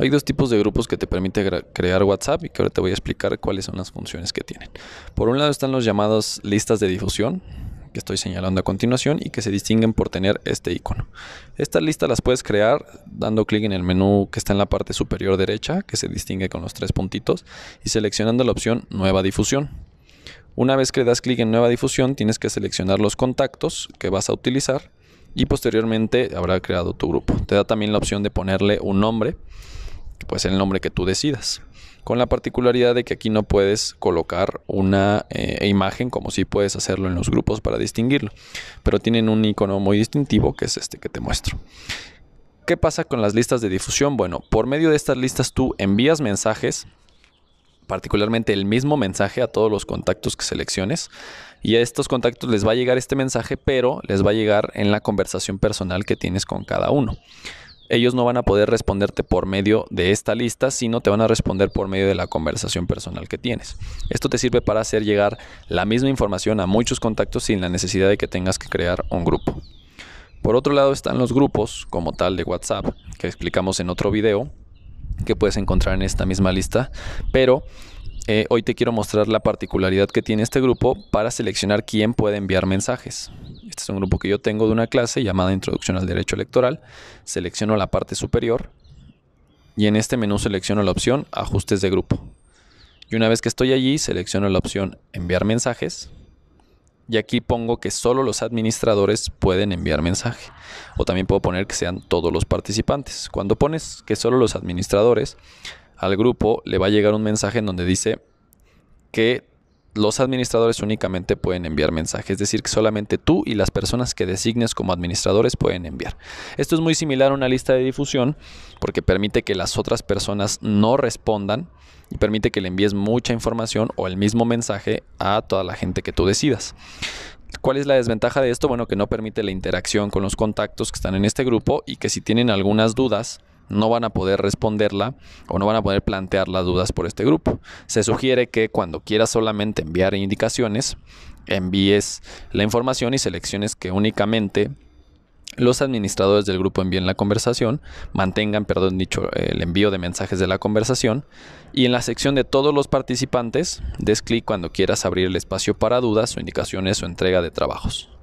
Hay dos tipos de grupos que te permite crear WhatsApp y que ahora te voy a explicar cuáles son las funciones que tienen. Por un lado están los llamados listas de difusión, que estoy señalando a continuación y que se distinguen por tener este icono. Estas listas las puedes crear dando clic en el menú que está en la parte superior derecha, que se distingue con los tres puntitos, y seleccionando la opción Nueva difusión. Una vez que das clic en Nueva difusión, tienes que seleccionar los contactos que vas a utilizar y posteriormente habrá creado tu grupo. Te da también la opción de ponerle un nombre pues puede ser el nombre que tú decidas. Con la particularidad de que aquí no puedes colocar una eh, imagen como si puedes hacerlo en los grupos para distinguirlo, pero tienen un icono muy distintivo que es este que te muestro. ¿Qué pasa con las listas de difusión? Bueno, por medio de estas listas tú envías mensajes particularmente el mismo mensaje a todos los contactos que selecciones. Y a estos contactos les va a llegar este mensaje, pero les va a llegar en la conversación personal que tienes con cada uno ellos no van a poder responderte por medio de esta lista, sino te van a responder por medio de la conversación personal que tienes. Esto te sirve para hacer llegar la misma información a muchos contactos sin la necesidad de que tengas que crear un grupo. Por otro lado están los grupos como tal de WhatsApp, que explicamos en otro video, que puedes encontrar en esta misma lista, pero eh, hoy te quiero mostrar la particularidad que tiene este grupo para seleccionar quién puede enviar mensajes. Este es un grupo que yo tengo de una clase llamada Introducción al Derecho Electoral. Selecciono la parte superior y en este menú selecciono la opción Ajustes de grupo. Y una vez que estoy allí, selecciono la opción Enviar mensajes. Y aquí pongo que solo los administradores pueden enviar mensaje. O también puedo poner que sean todos los participantes. Cuando pones que solo los administradores, al grupo le va a llegar un mensaje en donde dice que los administradores únicamente pueden enviar mensajes, es decir, que solamente tú y las personas que designes como administradores pueden enviar. Esto es muy similar a una lista de difusión porque permite que las otras personas no respondan y permite que le envíes mucha información o el mismo mensaje a toda la gente que tú decidas. ¿Cuál es la desventaja de esto? Bueno, que no permite la interacción con los contactos que están en este grupo y que si tienen algunas dudas no van a poder responderla o no van a poder plantear las dudas por este grupo. Se sugiere que cuando quieras solamente enviar indicaciones, envíes la información y selecciones que únicamente los administradores del grupo envíen la conversación, mantengan, perdón, dicho, el envío de mensajes de la conversación y en la sección de todos los participantes, des clic cuando quieras abrir el espacio para dudas o indicaciones o entrega de trabajos.